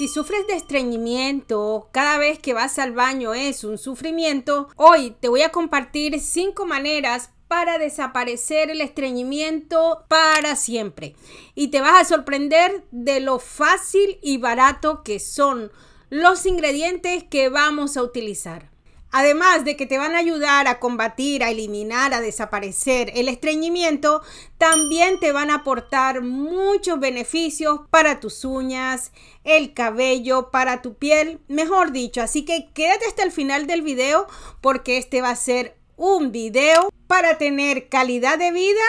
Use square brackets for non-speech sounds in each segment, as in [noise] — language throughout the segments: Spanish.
Si sufres de estreñimiento, cada vez que vas al baño es un sufrimiento, hoy te voy a compartir 5 maneras para desaparecer el estreñimiento para siempre. Y te vas a sorprender de lo fácil y barato que son los ingredientes que vamos a utilizar. Además de que te van a ayudar a combatir, a eliminar, a desaparecer el estreñimiento, también te van a aportar muchos beneficios para tus uñas, el cabello, para tu piel, mejor dicho. Así que quédate hasta el final del video porque este va a ser un video para tener calidad de vida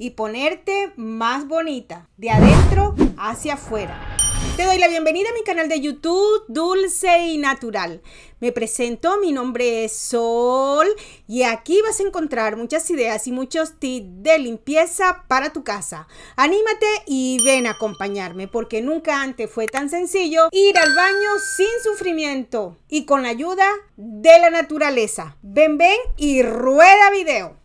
y ponerte más bonita, de adentro hacia afuera. Te doy la bienvenida a mi canal de YouTube Dulce y Natural. Me presento, mi nombre es Sol y aquí vas a encontrar muchas ideas y muchos tips de limpieza para tu casa. Anímate y ven a acompañarme porque nunca antes fue tan sencillo ir al baño sin sufrimiento y con la ayuda de la naturaleza. Ven, ven y rueda video.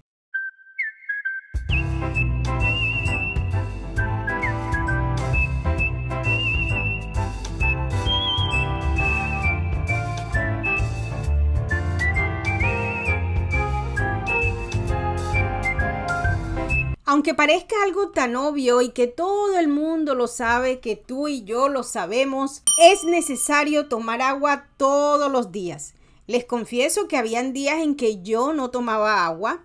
aunque parezca algo tan obvio y que todo el mundo lo sabe, que tú y yo lo sabemos, es necesario tomar agua todos los días. Les confieso que habían días en que yo no tomaba agua.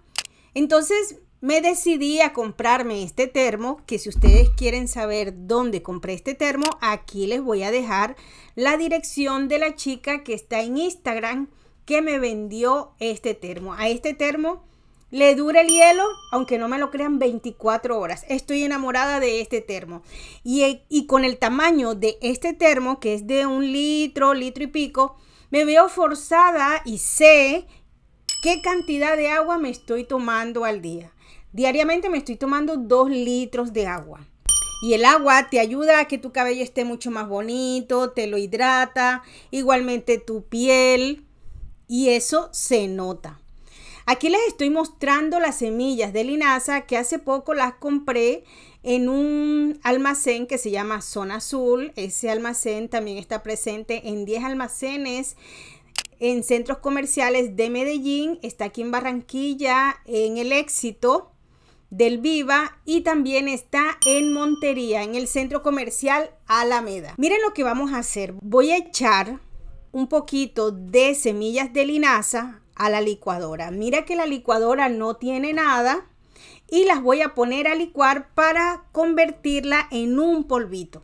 Entonces me decidí a comprarme este termo, que si ustedes quieren saber dónde compré este termo, aquí les voy a dejar la dirección de la chica que está en Instagram que me vendió este termo. A este termo le dura el hielo, aunque no me lo crean, 24 horas. Estoy enamorada de este termo. Y, y, con el tamaño de este termo, que es de un litro, litro y pico, me veo forzada y sé qué cantidad de agua me estoy tomando al día. Diariamente me estoy tomando 2 litros de agua. Y el agua te ayuda a que tu cabello esté mucho más bonito, te lo hidrata, igualmente tu piel. Y eso se nota. Aquí les estoy mostrando las semillas de linaza que hace poco las compré en un almacén que se llama Zona Azul. Ese almacén también está presente en 10 almacenes en centros comerciales de Medellín. Está aquí en Barranquilla, en El Éxito del Viva y también está en Montería, en el centro comercial Alameda. Miren lo que vamos a hacer. Voy a echar un poquito de semillas de linaza a la licuadora. Mira que la licuadora no tiene nada y las voy a poner a licuar para convertirla en un polvito.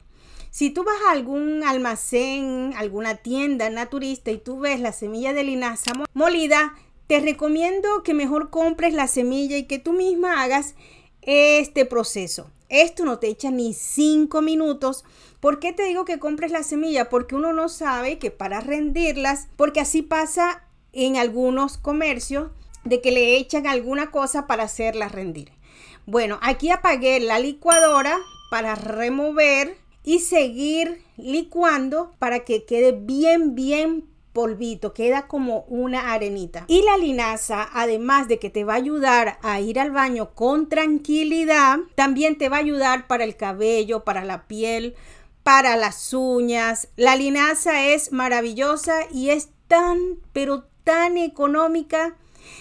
Si tú vas a algún almacén, alguna tienda naturista y tú ves la semilla de linaza molida, te recomiendo que mejor compres la semilla y que tú misma hagas este proceso. Esto no te echa ni cinco minutos. ¿Por qué te digo que compres la semilla? Porque uno no sabe que para rendirlas, porque así pasa en algunos comercios de que le echan alguna cosa para hacerla rendir. Bueno, aquí apagué la licuadora para remover y seguir licuando para que quede bien, bien polvito, queda como una arenita. Y la linaza, además de que te va a ayudar a ir al baño con tranquilidad, también te va a ayudar para el cabello, para la piel, para las uñas. La linaza es maravillosa y es tan, pero tan económica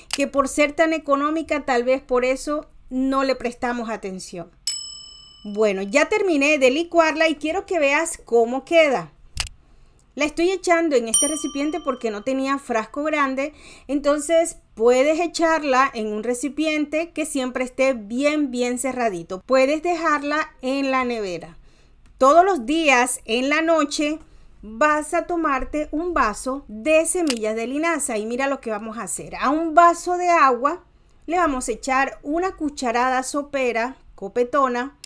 que por ser tan económica tal vez por eso no le prestamos atención. Bueno, ya terminé de licuarla y quiero que veas cómo queda. La estoy echando en este recipiente porque no tenía frasco grande, entonces puedes echarla en un recipiente que siempre esté bien, bien cerradito. Puedes dejarla en la nevera. Todos los días en la noche vas a tomarte un vaso de semillas de linaza y mira lo que vamos a hacer. A un vaso de agua le vamos a echar una cucharada sopera, copetona,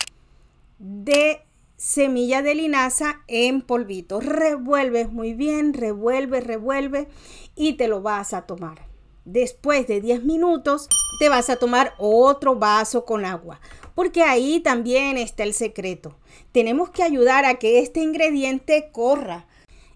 de semilla de linaza en polvito. Revuelves muy bien, revuelve, revuelve y te lo vas a tomar. Después de 10 minutos te vas a tomar otro vaso con agua, porque ahí también está el secreto. Tenemos que ayudar a que este ingrediente corra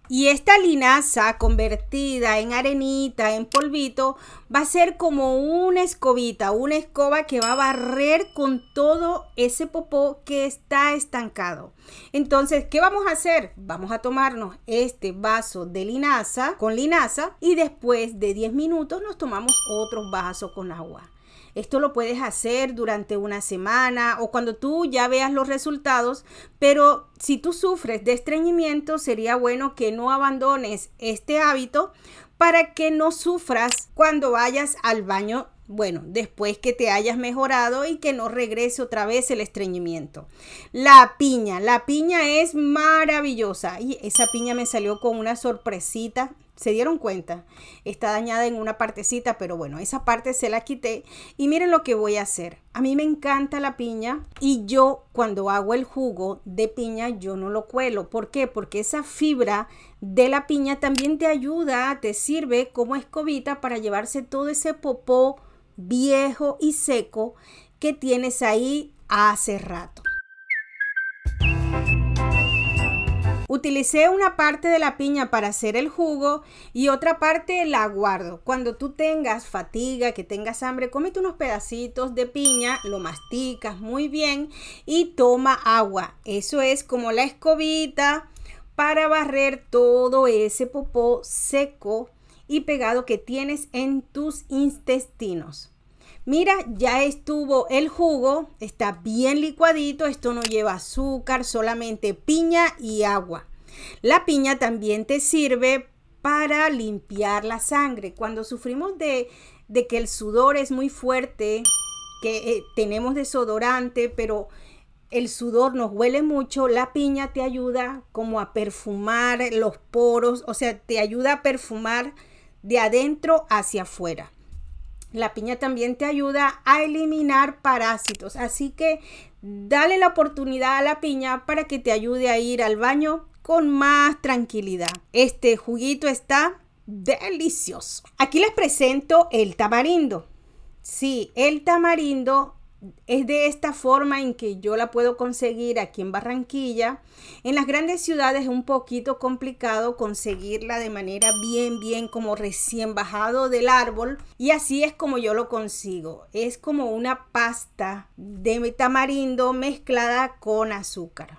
y esta linaza convertida en arenita, en polvito, va a ser como una escobita, una escoba que va a barrer con todo ese popó que está estancado. Entonces, ¿qué vamos a hacer? Vamos a tomarnos este vaso de linaza con linaza y después de 10 minutos nos tomamos otro vaso con agua. Esto lo puedes hacer durante una semana o cuando tú ya veas los resultados, pero si tú sufres de estreñimiento, sería bueno que no abandones este hábito para que no sufras cuando vayas al baño bueno, después que te hayas mejorado y que no regrese otra vez el estreñimiento. La piña, la piña es maravillosa y esa piña me salió con una sorpresita se dieron cuenta, está dañada en una partecita, pero bueno, esa parte se la quité y miren lo que voy a hacer. A mí me encanta la piña y yo cuando hago el jugo de piña yo no lo cuelo. ¿Por qué? Porque esa fibra de la piña también te ayuda, te sirve como escobita para llevarse todo ese popó viejo y seco que tienes ahí hace rato. utilicé una parte de la piña para hacer el jugo y otra parte la guardo. Cuando tú tengas fatiga, que tengas hambre, comete unos pedacitos de piña, lo masticas muy bien y toma agua. Eso es como la escobita para barrer todo ese popó seco y pegado que tienes en tus intestinos. Mira, ya estuvo el jugo, está bien licuadito, esto no lleva azúcar, solamente piña y agua. La piña también te sirve para limpiar la sangre. Cuando sufrimos de, que el sudor es muy fuerte, que eh, tenemos desodorante, pero el sudor nos huele mucho, la piña te ayuda como a perfumar los poros, o sea, te ayuda a perfumar de adentro hacia afuera. La piña también te ayuda a eliminar parásitos, así que dale la oportunidad a la piña para que te ayude a ir al baño con más tranquilidad. Este juguito está delicioso. Aquí les presento el tamarindo. Sí, el tamarindo es de esta forma en que yo la puedo conseguir aquí en Barranquilla. En las grandes ciudades es un poquito complicado conseguirla de manera bien, bien como recién bajado del árbol. Y así es como yo lo consigo. Es como una pasta de tamarindo mezclada con azúcar.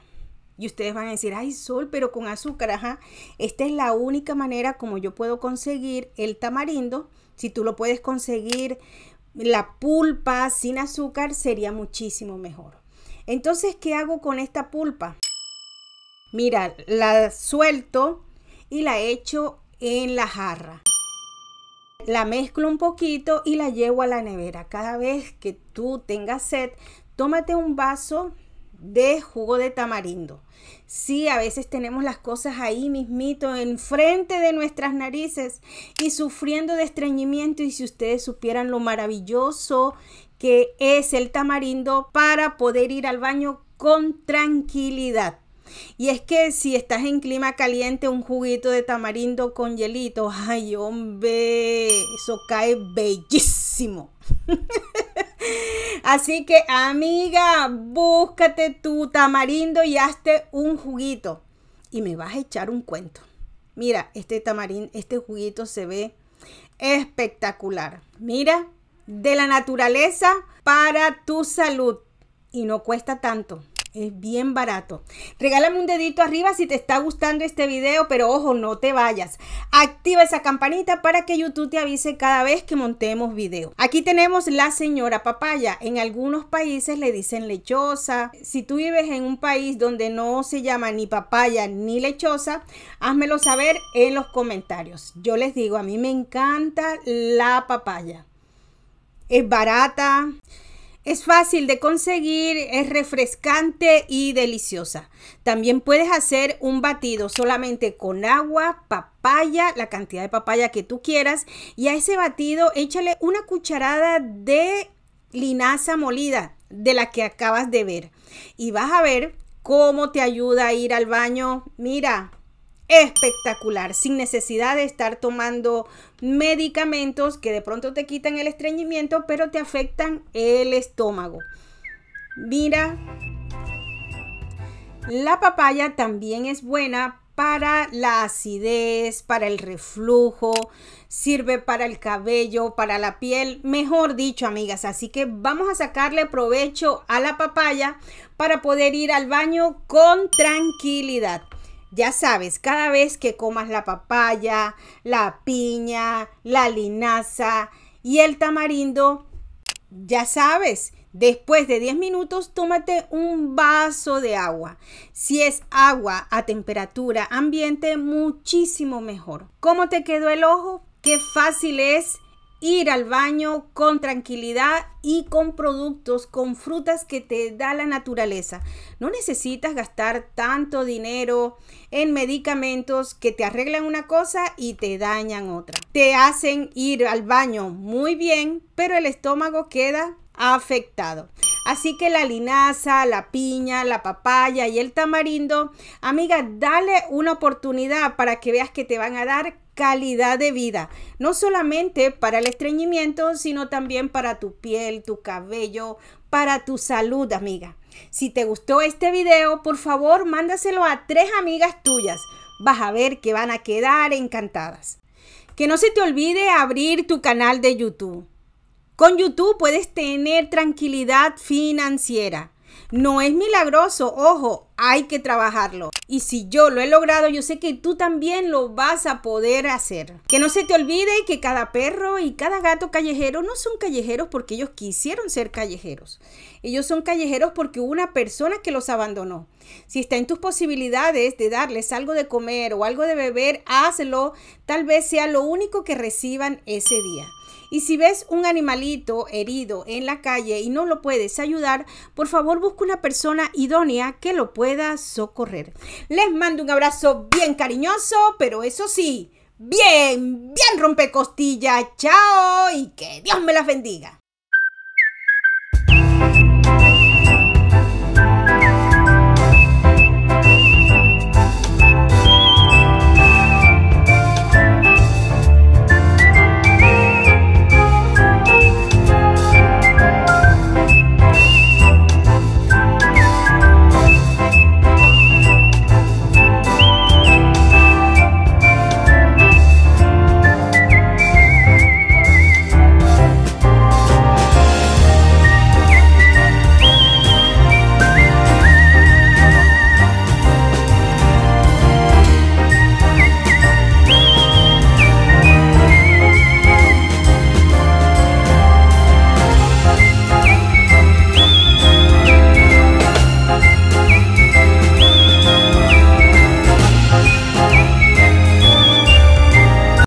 Y ustedes van a decir, ay sol, pero con azúcar, ajá. Esta es la única manera como yo puedo conseguir el tamarindo. Si tú lo puedes conseguir la pulpa sin azúcar sería muchísimo mejor. Entonces, ¿qué hago con esta pulpa? Mira, la suelto y la echo en la jarra. La mezclo un poquito y la llevo a la nevera. Cada vez que tú tengas sed, tómate un vaso de jugo de tamarindo. Sí, a veces tenemos las cosas ahí mismito, enfrente de nuestras narices y sufriendo de estreñimiento. Y si ustedes supieran lo maravilloso que es el tamarindo para poder ir al baño con tranquilidad. Y es que si estás en clima caliente, un juguito de tamarindo con hielito, ay hombre, eso cae bellísimo. [laughs] Así que amiga, búscate tu tamarindo y hazte un juguito. Y me vas a echar un cuento. Mira, este tamarindo, este juguito se ve espectacular. Mira, de la naturaleza para tu salud. Y no cuesta tanto es bien barato. Regálame un dedito arriba si te está gustando este video, pero ojo, no te vayas. Activa esa campanita para que YouTube te avise cada vez que montemos video. Aquí tenemos la señora papaya. En algunos países le dicen lechosa. Si tú vives en un país donde no se llama ni papaya ni lechosa, házmelo saber en los comentarios. Yo les digo, a mí me encanta la papaya. Es barata. Es fácil de conseguir, es refrescante y deliciosa. También puedes hacer un batido solamente con agua, papaya, la cantidad de papaya que tú quieras. Y a ese batido échale una cucharada de linaza molida de la que acabas de ver. Y vas a ver cómo te ayuda a ir al baño. Mira, espectacular, sin necesidad de estar tomando medicamentos que de pronto te quitan el estreñimiento, pero te afectan el estómago. Mira, la papaya también es buena para la acidez, para el reflujo, sirve para el cabello, para la piel, mejor dicho, amigas. Así que vamos a sacarle provecho a la papaya para poder ir al baño con tranquilidad. Ya sabes, cada vez que comas la papaya, la piña, la linaza y el tamarindo, ya sabes, después de 10 minutos tómate un vaso de agua. Si es agua a temperatura ambiente, muchísimo mejor. ¿Cómo te quedó el ojo? Qué fácil es ir al baño con tranquilidad y con productos, con frutas que te da la naturaleza. No necesitas gastar tanto dinero en medicamentos que te arreglan una cosa y te dañan otra. Te hacen ir al baño muy bien, pero el estómago queda afectado. Así que la linaza, la piña, la papaya y el tamarindo, amiga, dale una oportunidad para que veas que te van a dar calidad de vida, no solamente para el estreñimiento, sino también para tu piel, tu cabello, para tu salud, amiga. Si te gustó este video, por favor, mándaselo a tres amigas tuyas. Vas a ver que van a quedar encantadas. Que no se te olvide abrir tu canal de YouTube. Con YouTube puedes tener tranquilidad financiera. No es milagroso, ojo, hay que trabajarlo. Y si yo lo he logrado, yo sé que tú también lo vas a poder hacer. Que no se te olvide que cada perro y cada gato callejero no son callejeros porque ellos quisieron ser callejeros. Ellos son callejeros porque hubo una persona que los abandonó. Si está en tus posibilidades de darles algo de comer o algo de beber, hazlo. Tal vez sea lo único que reciban ese día. Y si ves un animalito herido en la calle y no lo puedes ayudar, por favor busca una persona idónea que lo pueda socorrer. Les mando un abrazo bien cariñoso, pero eso sí, bien, bien rompecostilla. Chao y que Dios me las bendiga.